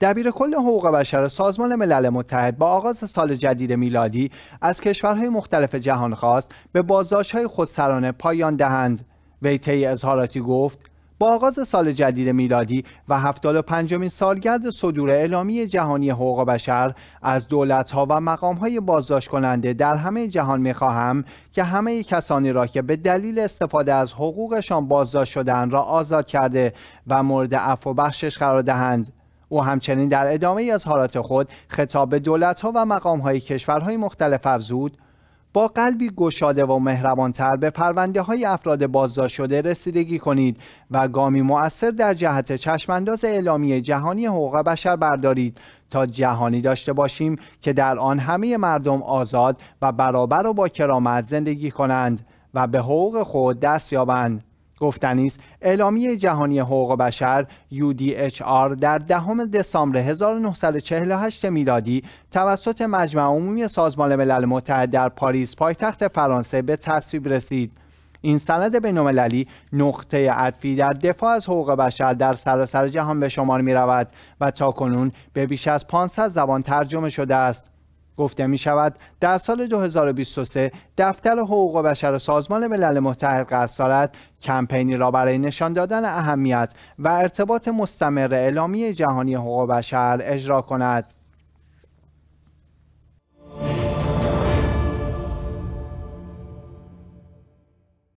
دبیر کل حقوق بشر سازمان ملل متحد با آغاز سال جدید میلادی از کشورهای مختلف جهان خواست به بازداشت‌های خودسرانه پایان دهند. وی طی اظهاراتی گفت: با آغاز سال جدید میلادی و پنجمین سالگرد صدور اعلامیه جهانی حقوق بشر از دولت‌ها و مقام‌های بازداشت کننده در همه جهان می‌خواهم که همه کسانی را که به دلیل استفاده از حقوقشان بازداشت شدن را آزاد کرده و مورد عفو بخشش قرار دهند. او همچنین در ادامه اظهارات خود خطاب به ها و مقام‌های کشورهای مختلف افزود با قلبی گشاده و مهربانتر به پرونده های افراد بازداشت شده رسیدگی کنید و گامی مؤثر در جهت چشمانداز اعلامی جهانی حقوق بشر بردارید تا جهانی داشته باشیم که در آن همه مردم آزاد و برابر و با کرامت زندگی کنند و به حقوق خود دست یابند گفتنیست، اعلامیه جهانی حقوق بشر UDHR در دهم دسامبر 1948 میلادی توسط مجمع عمومی سازمان ملل متحد در پاریس پایتخت فرانسه به تصویب رسید این سند بینالمللی نقطه عطفی در دفاع از حقوق بشر در سراسر جهان به شمار می رود و تاکنون به بیش از 500 زبان ترجمه شده است گفته می شود در سال 2023 دفتر حقوق بشر سازمان ملل متحد قصد دارد کمپینی را برای نشان دادن اهمیت و ارتباط مستمر اعلامی جهانی حقوق بشر اجرا کند